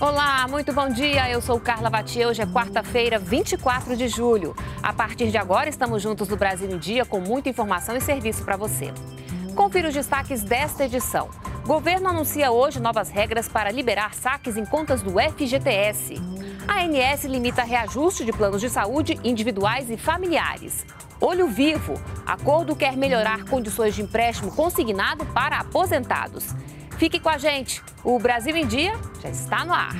Olá, muito bom dia. Eu sou Carla Batia. Hoje é quarta-feira, 24 de julho. A partir de agora, estamos juntos do Brasil em Dia com muita informação e serviço para você. Confira os destaques desta edição. Governo anuncia hoje novas regras para liberar saques em contas do FGTS. A ANS limita reajuste de planos de saúde individuais e familiares. Olho Vivo. Acordo quer melhorar condições de empréstimo consignado para aposentados. Fique com a gente. O Brasil em Dia já está no ar.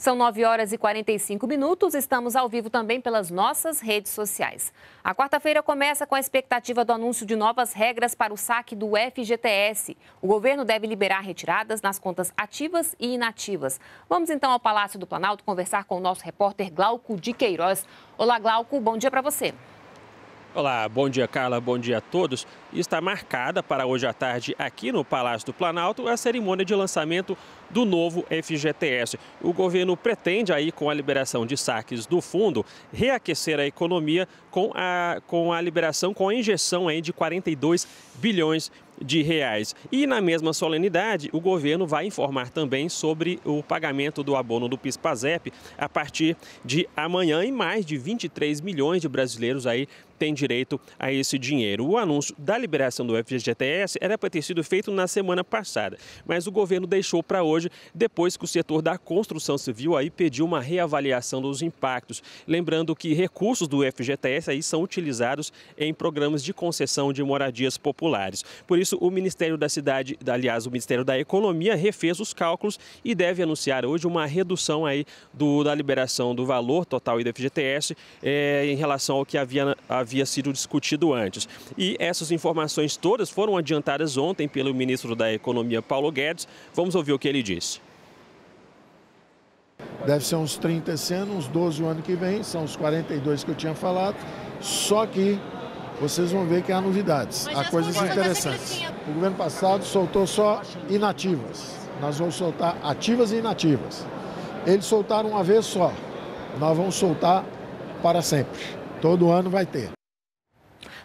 São 9 horas e 45 minutos. Estamos ao vivo também pelas nossas redes sociais. A quarta-feira começa com a expectativa do anúncio de novas regras para o saque do FGTS. O governo deve liberar retiradas nas contas ativas e inativas. Vamos então ao Palácio do Planalto conversar com o nosso repórter Glauco de Queiroz. Olá, Glauco, bom dia para você. Olá, bom dia Carla, bom dia a todos. Está marcada para hoje à tarde aqui no Palácio do Planalto a cerimônia de lançamento do novo FGTS. O governo pretende aí com a liberação de saques do fundo reaquecer a economia com a, com a liberação, com a injeção aí de 42 bilhões de de reais. E na mesma solenidade, o governo vai informar também sobre o pagamento do abono do PIS/PASEP a partir de amanhã e mais de 23 milhões de brasileiros aí tem direito a esse dinheiro. O anúncio da liberação do FGTS era para ter sido feito na semana passada, mas o governo deixou para hoje, depois que o setor da construção civil aí pediu uma reavaliação dos impactos. Lembrando que recursos do FGTS aí são utilizados em programas de concessão de moradias populares. Por isso, isso, o Ministério da Cidade, aliás, o Ministério da Economia refez os cálculos e deve anunciar hoje uma redução aí do, da liberação do valor total do FGTS é, eh, em relação ao que havia, havia sido discutido antes. E essas informações todas foram adiantadas ontem pelo ministro da Economia, Paulo Guedes. Vamos ouvir o que ele disse. Deve ser uns 30 esse ano, uns 12 o ano que vem, são os 42 que eu tinha falado. Só que vocês vão ver que há novidades, Mas há coisas interessantes. O governo passado soltou só inativas. Nós vamos soltar ativas e inativas. Eles soltaram uma vez só. Nós vamos soltar para sempre. Todo ano vai ter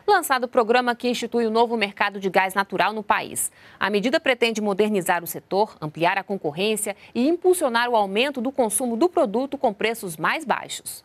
lançado o programa que institui o novo mercado de gás natural no país. A medida pretende modernizar o setor, ampliar a concorrência e impulsionar o aumento do consumo do produto com preços mais baixos.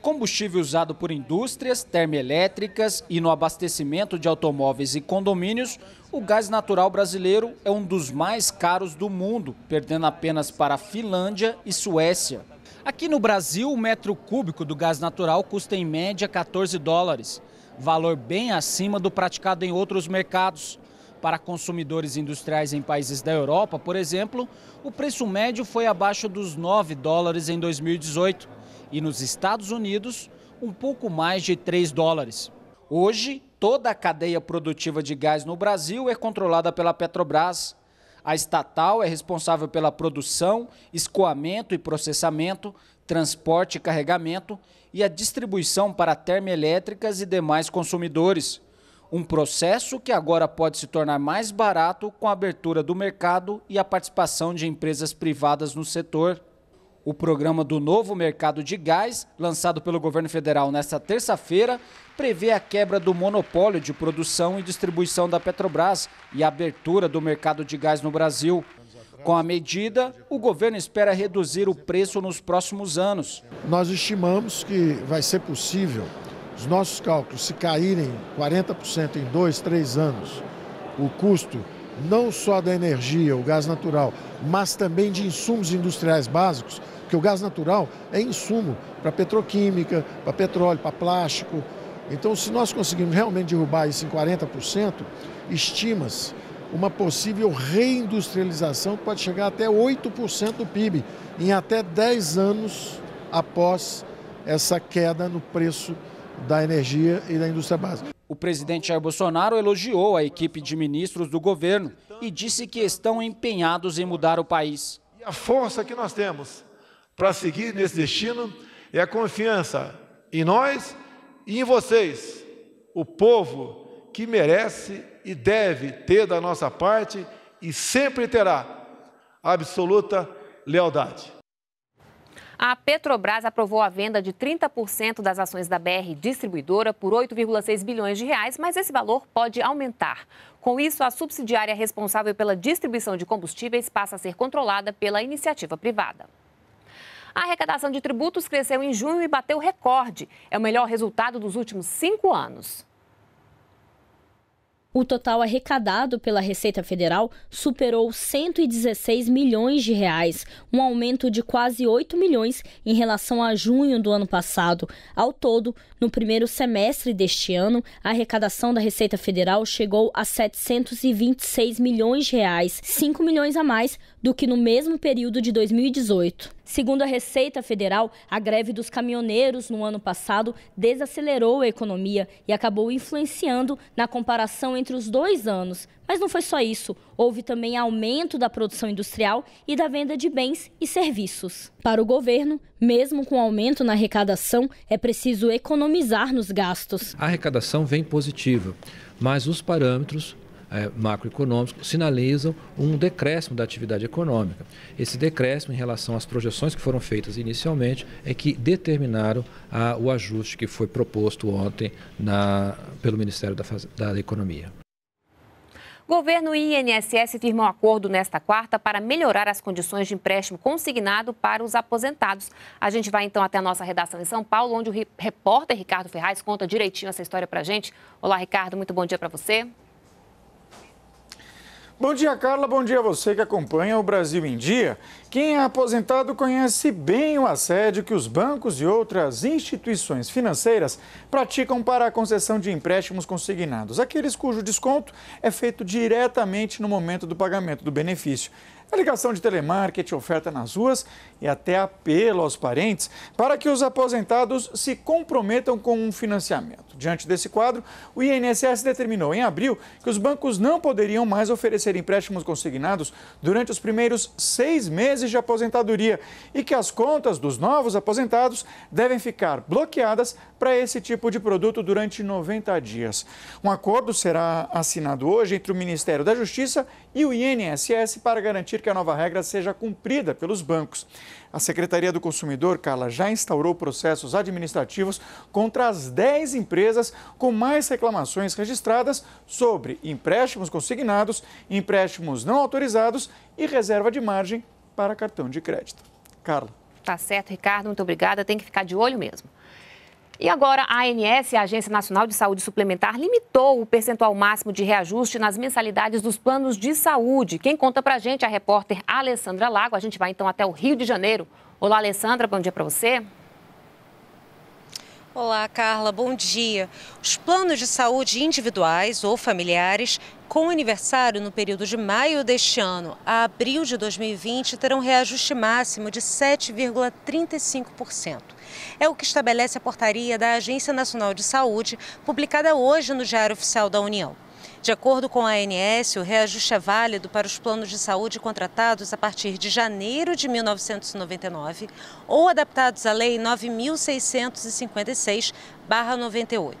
Combustível usado por indústrias, termoelétricas e no abastecimento de automóveis e condomínios, o gás natural brasileiro é um dos mais caros do mundo, perdendo apenas para a Finlândia e Suécia. Aqui no Brasil, o metro cúbico do gás natural custa em média 14 dólares, valor bem acima do praticado em outros mercados. Para consumidores industriais em países da Europa, por exemplo, o preço médio foi abaixo dos 9 dólares em 2018 e nos Estados Unidos, um pouco mais de 3 dólares. Hoje, toda a cadeia produtiva de gás no Brasil é controlada pela Petrobras. A estatal é responsável pela produção, escoamento e processamento, transporte e carregamento e a distribuição para termoelétricas e demais consumidores. Um processo que agora pode se tornar mais barato com a abertura do mercado e a participação de empresas privadas no setor o programa do novo mercado de gás, lançado pelo governo federal nesta terça-feira, prevê a quebra do monopólio de produção e distribuição da Petrobras e a abertura do mercado de gás no Brasil. Com a medida, o governo espera reduzir o preço nos próximos anos. Nós estimamos que vai ser possível, os nossos cálculos, se caírem 40% em dois, três anos, o custo não só da energia, o gás natural, mas também de insumos industriais básicos, porque o gás natural é insumo para petroquímica, para petróleo, para plástico. Então, se nós conseguirmos realmente derrubar isso em 40%, estima-se uma possível reindustrialização que pode chegar até 8% do PIB em até 10 anos após essa queda no preço da energia e da indústria básica. O presidente Jair Bolsonaro elogiou a equipe de ministros do governo e disse que estão empenhados em mudar o país. E a força que nós temos para seguir nesse destino é a confiança em nós e em vocês, o povo que merece e deve ter da nossa parte e sempre terá absoluta lealdade. A Petrobras aprovou a venda de 30% das ações da BR Distribuidora por 8,6 bilhões de reais, mas esse valor pode aumentar. Com isso, a subsidiária responsável pela distribuição de combustíveis passa a ser controlada pela iniciativa privada. A arrecadação de tributos cresceu em junho e bateu recorde. É o melhor resultado dos últimos cinco anos. O total arrecadado pela Receita Federal superou 116 milhões de reais, um aumento de quase 8 milhões em relação a junho do ano passado. Ao todo, no primeiro semestre deste ano, a arrecadação da Receita Federal chegou a 726 milhões de reais, 5 milhões a mais do que no mesmo período de 2018. Segundo a Receita Federal, a greve dos caminhoneiros no ano passado desacelerou a economia e acabou influenciando na comparação entre os dois anos. Mas não foi só isso. Houve também aumento da produção industrial e da venda de bens e serviços. Para o governo, mesmo com aumento na arrecadação, é preciso economizar nos gastos. A arrecadação vem positiva, mas os parâmetros eh, macroeconômicos sinalizam um decréscimo da atividade econômica. Esse decréscimo em relação às projeções que foram feitas inicialmente é que determinaram ah, o ajuste que foi proposto ontem na, pelo Ministério da, da Economia. Governo e INSS firmam acordo nesta quarta para melhorar as condições de empréstimo consignado para os aposentados. A gente vai então até a nossa redação em São Paulo, onde o repórter Ricardo Ferraz conta direitinho essa história para a gente. Olá, Ricardo, muito bom dia para você. Bom dia, Carla. Bom dia a você que acompanha o Brasil em Dia. Quem é aposentado conhece bem o assédio que os bancos e outras instituições financeiras praticam para a concessão de empréstimos consignados, aqueles cujo desconto é feito diretamente no momento do pagamento do benefício ligação de telemarketing, oferta nas ruas e até apelo aos parentes para que os aposentados se comprometam com um financiamento. Diante desse quadro, o INSS determinou em abril que os bancos não poderiam mais oferecer empréstimos consignados durante os primeiros seis meses de aposentadoria e que as contas dos novos aposentados devem ficar bloqueadas para esse tipo de produto durante 90 dias. Um acordo será assinado hoje entre o Ministério da Justiça e o INSS para garantir que a nova regra seja cumprida pelos bancos. A Secretaria do Consumidor, Carla, já instaurou processos administrativos contra as 10 empresas com mais reclamações registradas sobre empréstimos consignados, empréstimos não autorizados e reserva de margem para cartão de crédito. Carla. Tá certo, Ricardo, muito obrigada. Tem que ficar de olho mesmo. E agora, a ANS, a Agência Nacional de Saúde Suplementar, limitou o percentual máximo de reajuste nas mensalidades dos planos de saúde. Quem conta pra gente é a repórter Alessandra Lago. A gente vai então até o Rio de Janeiro. Olá, Alessandra, bom dia para você. Olá, Carla, bom dia. Os planos de saúde individuais ou familiares com aniversário no período de maio deste ano a abril de 2020 terão reajuste máximo de 7,35%. É o que estabelece a portaria da Agência Nacional de Saúde, publicada hoje no Diário Oficial da União. De acordo com a ANS, o reajuste é válido para os planos de saúde contratados a partir de janeiro de 1999 ou adaptados à Lei 9.656-98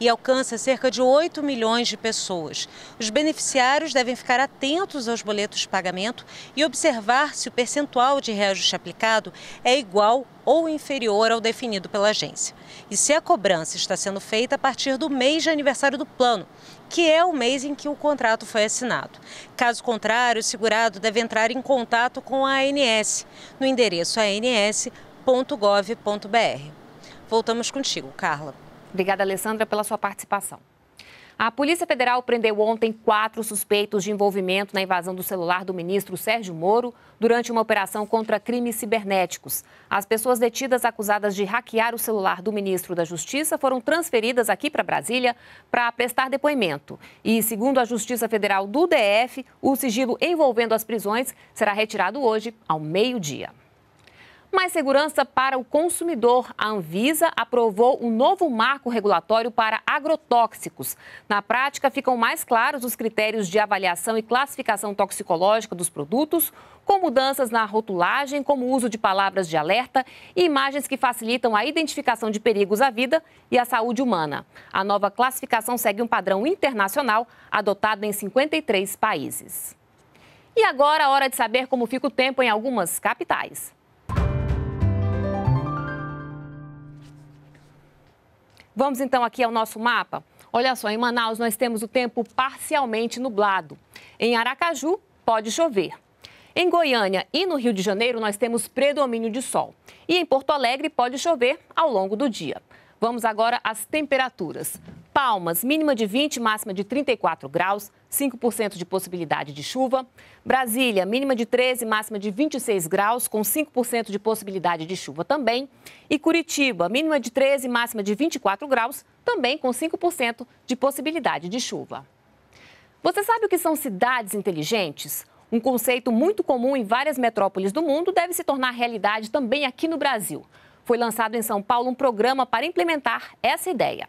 e alcança cerca de 8 milhões de pessoas. Os beneficiários devem ficar atentos aos boletos de pagamento e observar se o percentual de reajuste aplicado é igual ou inferior ao definido pela agência. E se a cobrança está sendo feita a partir do mês de aniversário do plano, que é o mês em que o contrato foi assinado. Caso contrário, o segurado deve entrar em contato com a ANS no endereço ans.gov.br. Voltamos contigo, Carla. Obrigada, Alessandra, pela sua participação. A Polícia Federal prendeu ontem quatro suspeitos de envolvimento na invasão do celular do ministro Sérgio Moro durante uma operação contra crimes cibernéticos. As pessoas detidas acusadas de hackear o celular do ministro da Justiça foram transferidas aqui para Brasília para prestar depoimento. E, segundo a Justiça Federal do DF, o sigilo envolvendo as prisões será retirado hoje, ao meio-dia. Mais segurança para o consumidor. A Anvisa aprovou um novo marco regulatório para agrotóxicos. Na prática, ficam mais claros os critérios de avaliação e classificação toxicológica dos produtos, com mudanças na rotulagem, como o uso de palavras de alerta e imagens que facilitam a identificação de perigos à vida e à saúde humana. A nova classificação segue um padrão internacional adotado em 53 países. E agora, a é hora de saber como fica o tempo em algumas capitais. Vamos então aqui ao nosso mapa. Olha só, em Manaus nós temos o tempo parcialmente nublado. Em Aracaju, pode chover. Em Goiânia e no Rio de Janeiro, nós temos predomínio de sol. E em Porto Alegre, pode chover ao longo do dia. Vamos agora às temperaturas. Palmas, mínima de 20, máxima de 34 graus, 5% de possibilidade de chuva. Brasília, mínima de 13, máxima de 26 graus, com 5% de possibilidade de chuva também. E Curitiba, mínima de 13, máxima de 24 graus, também com 5% de possibilidade de chuva. Você sabe o que são cidades inteligentes? Um conceito muito comum em várias metrópoles do mundo deve se tornar realidade também aqui no Brasil. Foi lançado em São Paulo um programa para implementar essa ideia.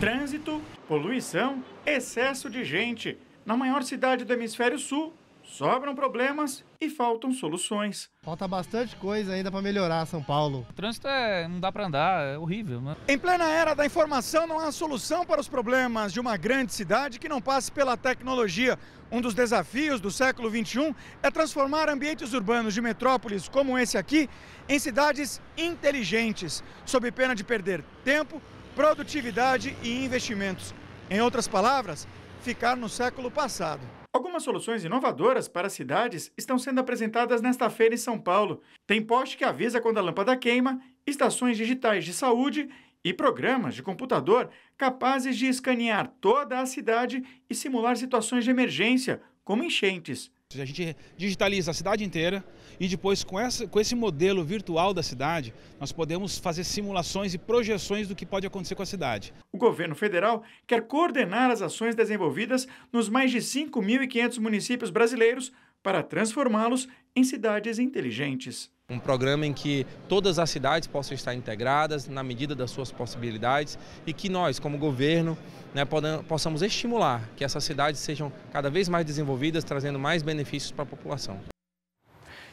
Trânsito, poluição, excesso de gente. Na maior cidade do hemisfério sul, sobram problemas e faltam soluções. Falta bastante coisa ainda para melhorar São Paulo. O trânsito é, não dá para andar, é horrível. Né? Em plena era da informação, não há solução para os problemas de uma grande cidade que não passe pela tecnologia. Um dos desafios do século XXI é transformar ambientes urbanos de metrópoles como esse aqui em cidades inteligentes, sob pena de perder tempo, produtividade e investimentos. Em outras palavras, ficar no século passado. Algumas soluções inovadoras para cidades estão sendo apresentadas nesta feira em São Paulo. Tem poste que avisa quando a lâmpada queima, estações digitais de saúde e programas de computador capazes de escanear toda a cidade e simular situações de emergência, como enchentes. A gente digitaliza a cidade inteira e depois, com, essa, com esse modelo virtual da cidade, nós podemos fazer simulações e projeções do que pode acontecer com a cidade. O governo federal quer coordenar as ações desenvolvidas nos mais de 5.500 municípios brasileiros para transformá-los em cidades inteligentes. Um programa em que todas as cidades possam estar integradas na medida das suas possibilidades e que nós, como governo, né, possamos estimular que essas cidades sejam cada vez mais desenvolvidas, trazendo mais benefícios para a população.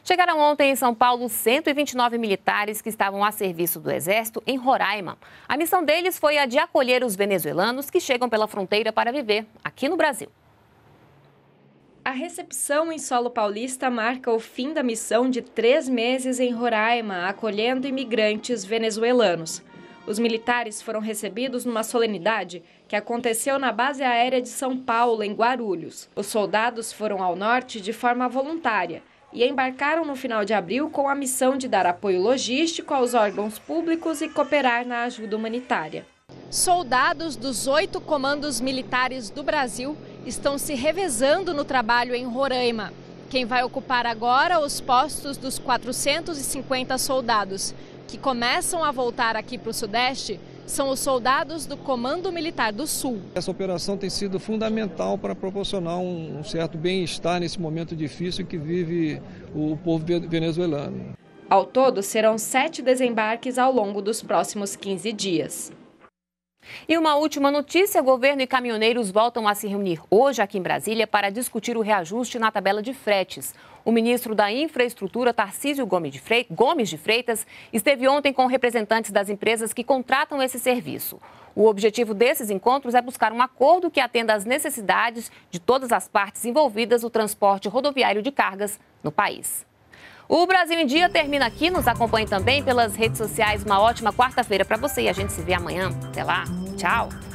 Chegaram ontem em São Paulo 129 militares que estavam a serviço do Exército em Roraima. A missão deles foi a de acolher os venezuelanos que chegam pela fronteira para viver aqui no Brasil. A recepção em solo paulista marca o fim da missão de três meses em Roraima, acolhendo imigrantes venezuelanos. Os militares foram recebidos numa solenidade que aconteceu na base aérea de São Paulo, em Guarulhos. Os soldados foram ao norte de forma voluntária e embarcaram no final de abril com a missão de dar apoio logístico aos órgãos públicos e cooperar na ajuda humanitária. Soldados dos oito comandos militares do Brasil estão se revezando no trabalho em Roraima. Quem vai ocupar agora os postos dos 450 soldados que começam a voltar aqui para o Sudeste são os soldados do Comando Militar do Sul. Essa operação tem sido fundamental para proporcionar um certo bem-estar nesse momento difícil que vive o povo venezuelano. Ao todo, serão sete desembarques ao longo dos próximos 15 dias. E uma última notícia: governo e caminhoneiros voltam a se reunir hoje aqui em Brasília para discutir o reajuste na tabela de fretes. O ministro da Infraestrutura, Tarcísio Gomes de Freitas, esteve ontem com representantes das empresas que contratam esse serviço. O objetivo desses encontros é buscar um acordo que atenda às necessidades de todas as partes envolvidas no transporte rodoviário de cargas no país. O Brasil em Dia termina aqui. Nos acompanhe também pelas redes sociais. Uma ótima quarta-feira para você e a gente se vê amanhã. Até lá. Tchau.